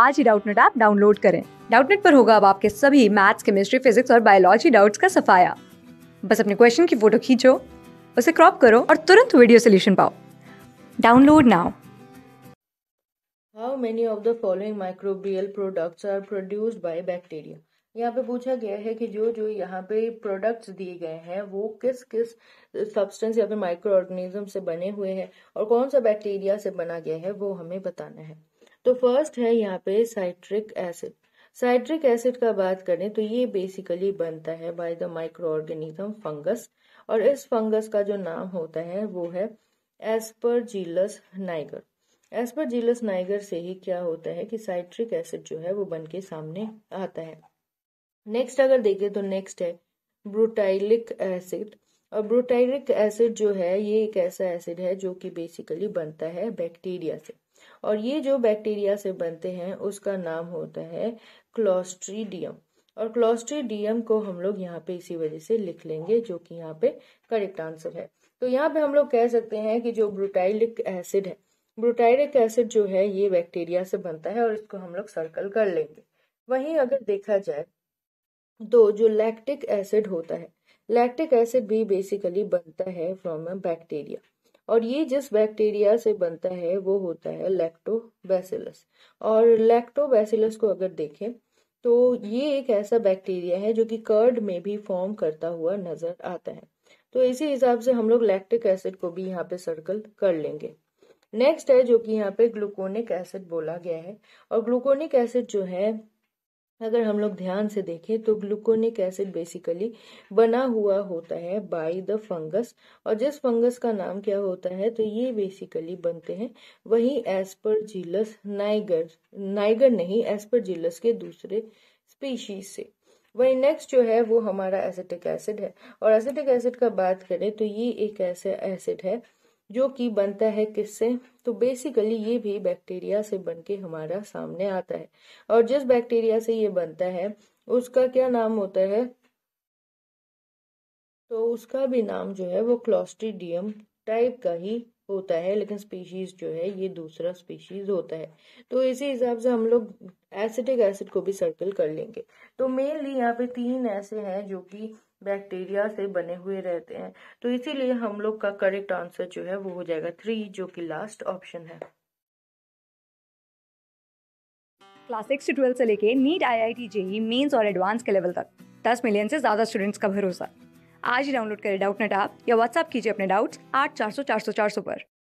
आज ही Doubtnut app download करें डाउटनेट पर होगा अब आपके सभी मैथ्स केमिस्ट्री फिजिक्स और बायोलॉजी डाउट्स का सफाया बस अपने क्वेश्चन की फोटो खींचो उसे क्रॉप करो और तुरंत वीडियो सोल्यूशन पाओ download now how many of the following microbial products are produced by bacteria यहाँ पे पूछा गया है कि जो जो यहाँ पे प्रोडक्ट्स दिए गए हैं वो किस किस सब्सटेंस या फिर माइक्रो ऑर्गेनिज्म से बने हुए हैं और कौन सा बैक्टीरिया से बना गया है वो हमें बताना है तो फर्स्ट है यहाँ पे साइट्रिक एसिड साइट्रिक एसिड का बात करें तो ये बेसिकली बनता है by the micro organism fungus और इस फंगस का जो नाम होता है वो है जीलस नाइगर जीलस नाइगर से ही क्या होता है कि साइट्रिक एसिड जो है वो बन के सामने आता है नेक्स्ट अगर देखें तो नेक्स्ट है ब्रुटाइलिक एसिड और ब्रोटाइलिक एसिड जो है ये एक ऐसा एसिड है जो कि बेसिकली बनता है बैक्टीरिया से और ये जो बैक्टीरिया से बनते हैं उसका नाम होता है क्लोस्ट्रीडियम और क्लोस्ट्रीडियम को हम लोग यहाँ पे इसी वजह से लिख लेंगे जो कि यहाँ पे करेक्ट आंसर है तो यहाँ पे हम लोग कह सकते हैं कि जो ब्रुटाइलिक एसिड है ब्रुटाइलिक एसिड जो है ये बैक्टीरिया से बनता है और इसको हम लोग सर्कल कर लेंगे वहीं अगर देखा जाए तो जो लैक्टिक एसिड होता है लैक्टिक एसिड भी बेसिकली बनता है फ्रॉम अ बैक्टीरिया और ये जिस बैक्टीरिया से बनता है वो होता है लैक्टोबैसिलस और लैक्टोबैसिलस को अगर देखें तो ये एक ऐसा बैक्टीरिया है जो कि कर्ड में भी फॉर्म करता हुआ नजर आता है तो इसी हिसाब से हम लोग लैक्टिक एसिड को भी यहाँ पे सर्कल कर लेंगे नेक्स्ट है जो कि यहाँ पे ग्लूकोनिक एसिड बोला गया है और ग्लूकोनिक एसिड जो है अगर हम लोग ध्यान से देखें तो ग्लूकोनिक एसिड बेसिकली बना हुआ होता है बाय द फंगस और जिस फंगस का नाम क्या होता है तो ये बेसिकली बनते हैं वही एस्परजिलस नाइगर नाइगर नहीं एस्परजिलस के दूसरे स्पीशीज से वही नेक्स्ट जो है वो हमारा एसिटिक एसिड है और एसिटिक एसिड का बात करें तो ये एक ऐसे एसिड है जो कि बनता है किससे तो बेसिकली ये भी बैक्टीरिया से बनके हमारा सामने आता है और जिस बैक्टीरिया से ये बनता है उसका क्या नाम होता है तो उसका भी नाम जो है वो क्लोस्टिडियम टाइप का ही होता है लेकिन स्पीशीज जो है ये दूसरा स्पीशीज होता है तो इसी हिसाब से हम लोग एसिटिक एसिड को भी सर्कल कर लेंगे तो मेनली यहाँ पे तीन ऐसे हैं जो कि बैक्टीरिया से बने हुए रहते हैं तो इसीलिए हम लोग का करेक्ट आंसर जो है वो हो जाएगा थ्री जो कि लास्ट ऑप्शन है क्लास सिक्स से ट्वेल्थ से लेके NEET I I T JEE Mains और एडवांस के लेवल तक दस मिलियन से ज़्यादा स्टूडेंट्स का भरोसा आज ही डाउनलोड करें डाउट नेट आप या व्हाट्सअप कीजिए अपने डाउट्स आठ चार सौ चार सौ चार सौ पर